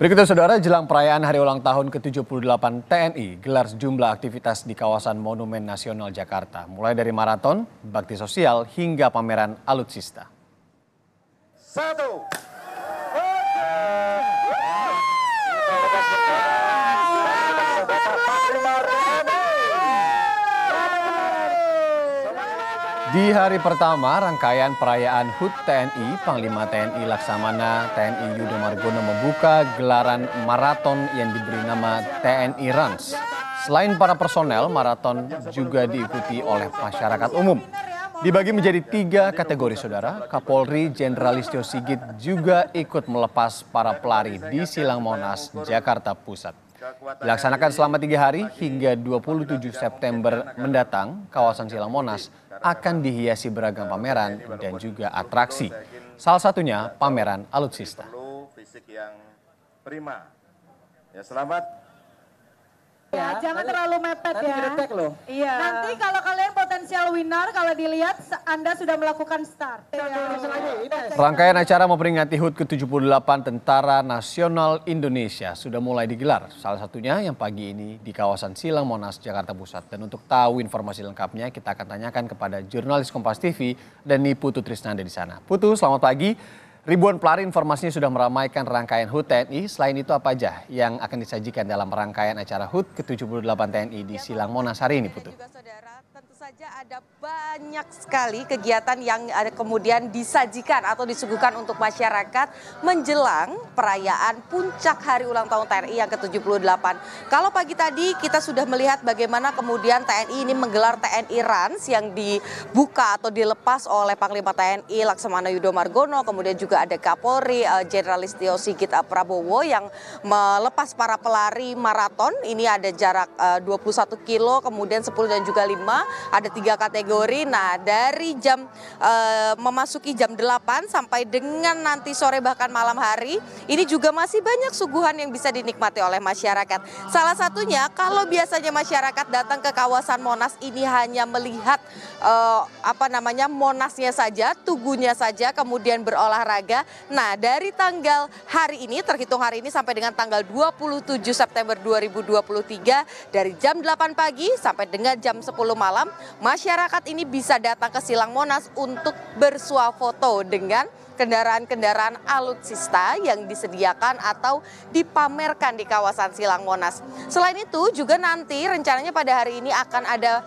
Berikutnya saudara, jelang perayaan hari ulang tahun ke-78 TNI gelar sejumlah aktivitas di kawasan Monumen Nasional Jakarta, mulai dari maraton, bakti sosial hingga pameran alutsista. Satu. Di hari pertama rangkaian perayaan HUT TNI, Panglima TNI Laksamana TNI Yudo Margono membuka gelaran maraton yang diberi nama TNI Runs. Selain para personel, maraton juga diikuti oleh masyarakat umum. Dibagi menjadi tiga kategori saudara, Kapolri Jenderal Listio Sigit juga ikut melepas para pelari di Silang Monas, Jakarta Pusat. Dilaksanakan selama tiga hari hingga 27 September mendatang, kawasan Silang Monas akan dihiasi beragam pameran dan juga atraksi. Salah satunya pameran alutsista. Ya, selamat Ya, ya, jangan terlalu mepet ya. Nanti loh. Iya. Nanti kalau kalian potensial winner kalau dilihat Anda sudah melakukan start. Iya, ya. Rangkaian acara memperingati HUT ke-78 Tentara Nasional Indonesia sudah mulai digelar. Salah satunya yang pagi ini di kawasan Silang Monas, Jakarta Pusat. Dan untuk tahu informasi lengkapnya kita akan tanyakan kepada jurnalis Kompas TV Dani Putu Trisnanda di sana. Putu, selamat pagi. Ribuan pelari informasinya sudah meramaikan rangkaian HUT TNI. Selain itu apa aja yang akan disajikan dalam rangkaian acara HUT ke-78 TNI di Silang Monas hari ini, Putu? saja ada banyak sekali kegiatan yang ada eh, kemudian disajikan atau disuguhkan untuk masyarakat menjelang perayaan puncak hari ulang tahun TNI yang ke-78. Kalau pagi tadi kita sudah melihat bagaimana kemudian TNI ini menggelar TNI Rans yang dibuka atau dilepas oleh Panglima TNI Laksamana Yudo Margono, Kemudian juga ada Kapolri eh, Jenderal Listio Sigit eh, Prabowo yang melepas para pelari maraton. Ini ada jarak 21 kilo, kemudian 10 dan juga 5 ada tiga kategori. Nah, dari jam e, memasuki jam 8 sampai dengan nanti sore bahkan malam hari, ini juga masih banyak suguhan yang bisa dinikmati oleh masyarakat. Salah satunya kalau biasanya masyarakat datang ke kawasan Monas ini hanya melihat e, apa namanya Monasnya saja, tugunya saja, kemudian berolahraga. Nah, dari tanggal hari ini terhitung hari ini sampai dengan tanggal 27 September 2023 dari jam 8 pagi sampai dengan jam 10 malam masyarakat ini bisa datang ke Silang Monas untuk bersuah foto dengan kendaraan-kendaraan alutsista yang disediakan atau dipamerkan di kawasan Silang Monas. Selain itu juga nanti rencananya pada hari ini akan ada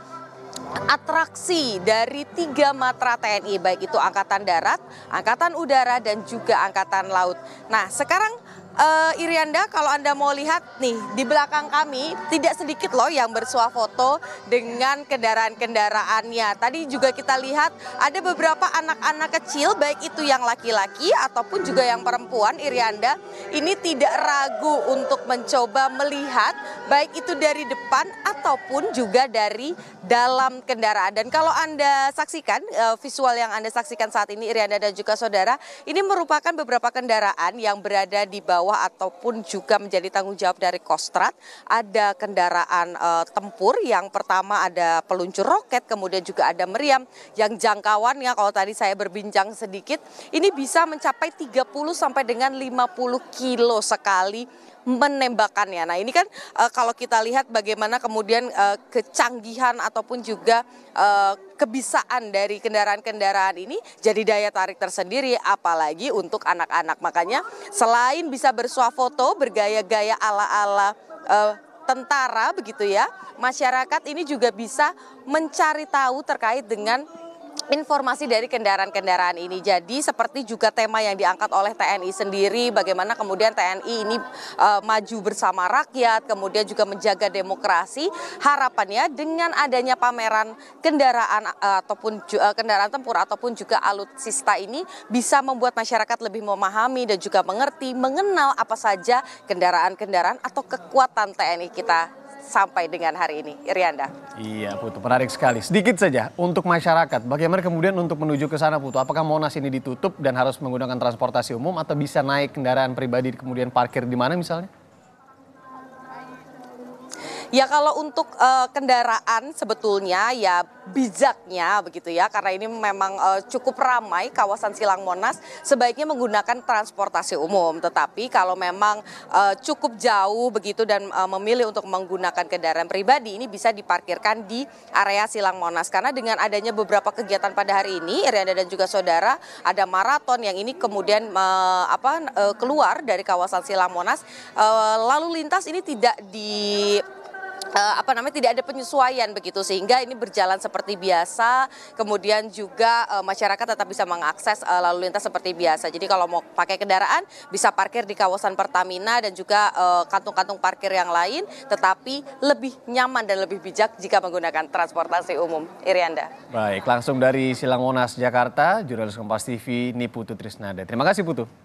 atraksi dari tiga matra TNI baik itu Angkatan Darat, Angkatan Udara dan juga Angkatan Laut. Nah sekarang Uh, Irianda, kalau Anda mau lihat nih, di belakang kami tidak sedikit loh yang bersuah foto dengan kendaraan-kendaraannya. Tadi juga kita lihat ada beberapa anak-anak kecil, baik itu yang laki-laki ataupun juga yang perempuan, Irianda, ini tidak ragu untuk mencoba melihat baik itu dari depan ataupun juga dari dalam kendaraan. Dan kalau Anda saksikan, uh, visual yang Anda saksikan saat ini, Irianda dan juga saudara, ini merupakan beberapa kendaraan yang berada di bawah bawah ataupun juga menjadi tanggung jawab dari Kostrat. Ada kendaraan e, tempur yang pertama ada peluncur roket, kemudian juga ada meriam yang jangkauannya kalau tadi saya berbincang sedikit ini bisa mencapai 30 sampai dengan 50 kilo sekali menembakkannya. Nah ini kan uh, kalau kita lihat bagaimana kemudian uh, kecanggihan ataupun juga uh, kebisaan dari kendaraan-kendaraan ini jadi daya tarik tersendiri apalagi untuk anak-anak. Makanya selain bisa bersuah foto bergaya-gaya ala-ala uh, tentara begitu ya, masyarakat ini juga bisa mencari tahu terkait dengan informasi dari kendaraan-kendaraan ini. Jadi seperti juga tema yang diangkat oleh TNI sendiri, bagaimana kemudian TNI ini uh, maju bersama rakyat, kemudian juga menjaga demokrasi. Harapannya dengan adanya pameran kendaraan uh, ataupun uh, kendaraan tempur ataupun juga alutsista ini bisa membuat masyarakat lebih memahami dan juga mengerti, mengenal apa saja kendaraan-kendaraan atau kekuatan TNI kita sampai dengan hari ini. Irianda. Iya Putu, menarik sekali. Sedikit saja untuk masyarakat, bagaimana kemudian untuk menuju ke sana Putu? Apakah Monas ini ditutup dan harus menggunakan transportasi umum atau bisa naik kendaraan pribadi kemudian parkir di mana misalnya? Ya kalau untuk uh, kendaraan sebetulnya ya bijaknya begitu ya karena ini memang uh, cukup ramai kawasan Silang Monas sebaiknya menggunakan transportasi umum. Tetapi kalau memang uh, cukup jauh begitu dan uh, memilih untuk menggunakan kendaraan pribadi ini bisa diparkirkan di area Silang Monas karena dengan adanya beberapa kegiatan pada hari ini Irianda dan juga saudara ada maraton yang ini kemudian uh, apa uh, keluar dari kawasan Silang Monas uh, lalu lintas ini tidak di uh, apa namanya tidak ada penyesuaian begitu sehingga ini berjalan seperti biasa kemudian juga uh, masyarakat tetap bisa mengakses uh, lalu lintas seperti biasa jadi kalau mau pakai kendaraan bisa parkir di kawasan Pertamina dan juga kantung-kantung uh, parkir yang lain tetapi lebih nyaman dan lebih bijak jika menggunakan transportasi umum Irianda baik langsung dari Silang Monas Jakarta jurnalis Kompas TV Niputu Trisnada terima kasih Putu